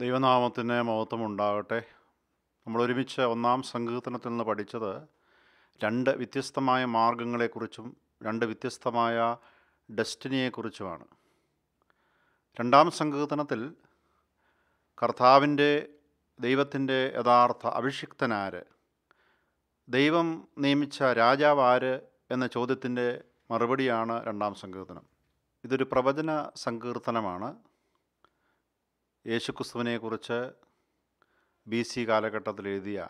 ദൈവനാമത്തിന് മഹത്വം ഉണ്ടാകട്ടെ നമ്മൾ ഒരുമിച്ച് ഒന്നാം സങ്കീർത്തനത്തിൽ നിന്ന് പഠിച്ചത് രണ്ട് വ്യത്യസ്തമായ മാർഗങ്ങളെക്കുറിച്ചും രണ്ട് വ്യത്യസ്തമായ ഡെസ്റ്റിനിയെക്കുറിച്ചുമാണ് രണ്ടാം സങ്കീർത്തനത്തിൽ കർത്താവിൻ്റെ ദൈവത്തിൻ്റെ യഥാർത്ഥ അഭിഷിക്തനാര് ദൈവം നിയമിച്ച രാജാവാര് എന്ന ചോദ്യത്തിൻ്റെ മറുപടിയാണ് രണ്ടാം സങ്കീർത്തനം ഇതൊരു പ്രവചന സങ്കീർത്തനമാണ് യേശുക്രിസ്തുവിനെക്കുറിച്ച് ബി സി കാലഘട്ടത്തിൽ എഴുതിയ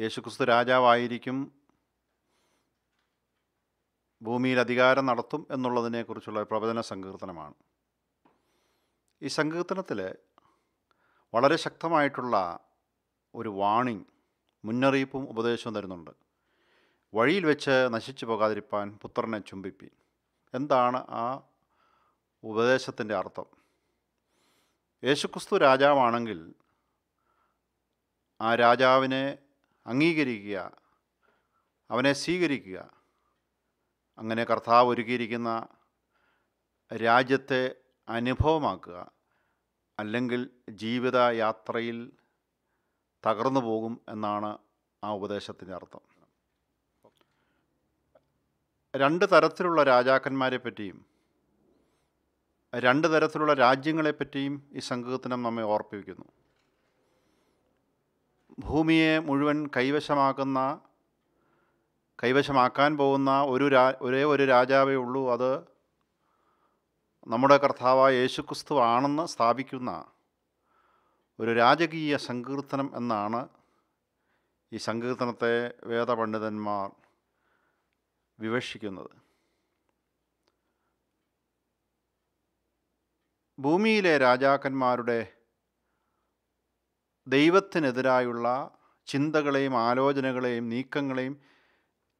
യേശുക്രിസ്തു രാജാവായിരിക്കും ഭൂമിയിൽ അധികാരം നടത്തും എന്നുള്ളതിനെക്കുറിച്ചുള്ള പ്രവചന സങ്കീർത്തനമാണ് ഈ സങ്കീർത്തനത്തിൽ വളരെ ശക്തമായിട്ടുള്ള ഒരു വാണിംഗ് മുന്നറിയിപ്പും ഉപദേശവും തരുന്നുണ്ട് വഴിയിൽ വെച്ച് നശിച്ചു പോകാതിരിപ്പാൻ പുത്രനെ ചുംബിപ്പി എന്താണ് ആ ഉപദേശത്തിൻ്റെ അർത്ഥം യേശുക്രിസ്തു രാജാവാണെങ്കിൽ ആ രാജാവിനെ അംഗീകരിക്കുക അവനെ സ്വീകരിക്കുക അങ്ങനെ കർത്താവ് ഒരുക്കിയിരിക്കുന്ന രാജ്യത്തെ അനുഭവമാക്കുക അല്ലെങ്കിൽ ജീവിതയാത്രയിൽ തകർന്നു പോകും എന്നാണ് ആ ഉപദേശത്തിൻ്റെ അർത്ഥം രണ്ട് തരത്തിലുള്ള രാജാക്കന്മാരെ പറ്റിയും രണ്ട് തരത്തിലുള്ള രാജ്യങ്ങളെപ്പറ്റിയും ഈ സംഘത്തിനം നമ്മെ ഓർപ്പിക്കുന്നു ഭൂമിയെ മുഴുവൻ കൈവശമാക്കുന്ന കൈവശമാക്കാൻ പോകുന്ന ഒരു രാ ഒരേ ഒരു രാജാവേ ഉള്ളൂ അത് നമ്മുടെ കർത്താവായ യേശുക്രിസ്തു ആണെന്ന് സ്ഥാപിക്കുന്ന ഒരു രാജകീയ സങ്കീർത്തനം എന്നാണ് ഈ സങ്കീർത്തനത്തെ വേദപണ്ഡിതന്മാർ വിവക്ഷിക്കുന്നത് ഭൂമിയിലെ രാജാക്കന്മാരുടെ ദൈവത്തിനെതിരായുള്ള ചിന്തകളെയും ആലോചനകളെയും നീക്കങ്ങളെയും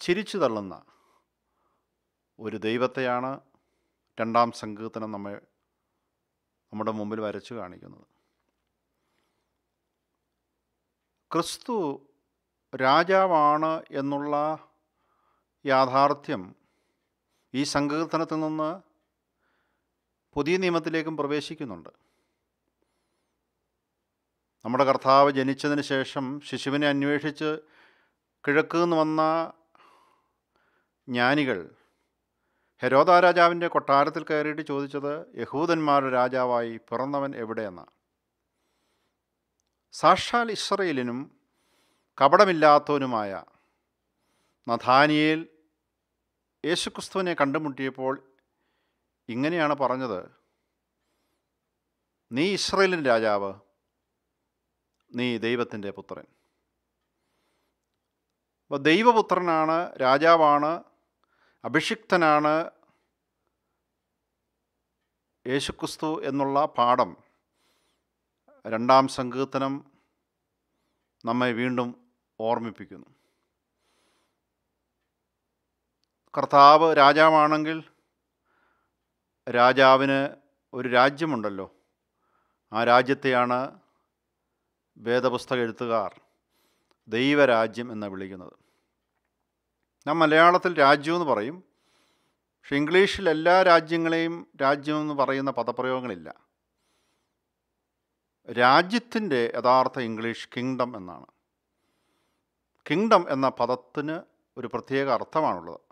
ചിരിച്ചു തള്ളുന്ന ഒരു ദൈവത്തെയാണ് രണ്ടാം സങ്കീർത്തനം നമ്മൾ നമ്മുടെ മുമ്പിൽ വരച്ചു കാണിക്കുന്നത് ക്രിസ്തു രാജാവാണ് എന്നുള്ള യാഥാർത്ഥ്യം ഈ സങ്കീർത്തനത്തിൽ നിന്ന് പുതിയ നിയമത്തിലേക്കും പ്രവേശിക്കുന്നുണ്ട് നമ്മുടെ കർത്താവ് ജനിച്ചതിന് ശേഷം ശിശുവിനെ അന്വേഷിച്ച് കിഴക്ക് നിന്ന് വന്ന ജ്ഞാനികൾ ഹെരോദ രാജാവിൻ്റെ കൊട്ടാരത്തിൽ കയറിയിട്ട് ചോദിച്ചത് യഹൂദന്മാരുടെ രാജാവായി പിറന്നവൻ എവിടെയെന്നാണ് സാക്ഷാൽ ഇസ്രയേലിനും കപടമില്ലാത്തവനുമായ നഥാനിയേൽ യേശുക്രിസ്തുവിനെ കണ്ടുമുട്ടിയപ്പോൾ ഇങ്ങനെയാണ് പറഞ്ഞത് നീ ഇസ്രയേലിൻ രാജാവ് നീ ദൈവത്തിൻ്റെ പുത്രൻ അപ്പോൾ ദൈവപുത്രനാണ് രാജാവാണ് അഭിഷിക്തനാണ് യേശുക്രിസ്തു എന്നുള്ള പാഠം രണ്ടാം സങ്കീർത്തനം നമ്മെ വീണ്ടും ഓർമ്മിപ്പിക്കുന്നു കർത്താവ് രാജാവാണെങ്കിൽ രാജാവിന് ഒരു രാജ്യമുണ്ടല്ലോ ആ രാജ്യത്തെയാണ് വേദപുസ്തക എഴുത്തുകാർ ദൈവരാജ്യം എന്ന് വിളിക്കുന്നത് നാം മലയാളത്തിൽ രാജ്യമെന്ന് പറയും പക്ഷെ ഇംഗ്ലീഷിൽ എല്ലാ രാജ്യങ്ങളെയും രാജ്യമെന്ന് പറയുന്ന പദപ്രയോഗങ്ങളില്ല രാജ്യത്തിൻ്റെ യഥാർത്ഥ ഇംഗ്ലീഷ് കിങ്ഡം എന്നാണ് കിങ്ഡം എന്ന പദത്തിന് ഒരു പ്രത്യേക അർത്ഥമാണുള്ളത്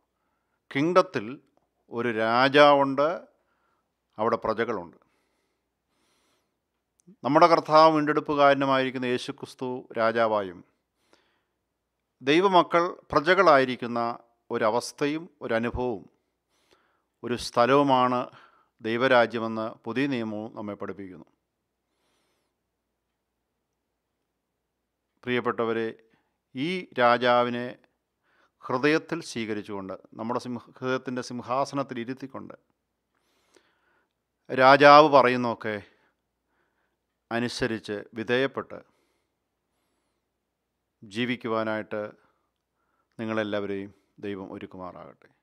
കിങ്ഡത്തിൽ ഒരു രാജാവുണ്ട് അവിടെ പ്രജകളുണ്ട് നമ്മുടെ കർത്താവ് വീണ്ടെടുപ്പുകാരനുമായിരിക്കുന്ന യേശുക്രിസ്തു രാജാവായും ദൈവമക്കൾ പ്രജകളായിരിക്കുന്ന ഒരവസ്ഥയും ഒരനുഭവവും ഒരു സ്ഥലവുമാണ് ദൈവരാജ്യമെന്ന് പുതിയ നിയമവും നമ്മെ പഠിപ്പിക്കുന്നു പ്രിയപ്പെട്ടവരെ ഈ രാജാവിനെ ഹൃദയത്തിൽ സ്വീകരിച്ചുകൊണ്ട് നമ്മുടെ സിംഹ ഹൃദയത്തിൻ്റെ സിംഹാസനത്തിൽ ഇരുത്തിക്കൊണ്ട് രാജാവ് പറയുന്നൊക്കെ അനുസരിച്ച് വിധേയപ്പെട്ട് ജീവിക്കുവാനായിട്ട് നിങ്ങളെല്ലാവരെയും ദൈവം ഒരുക്കുമാറാകട്ടെ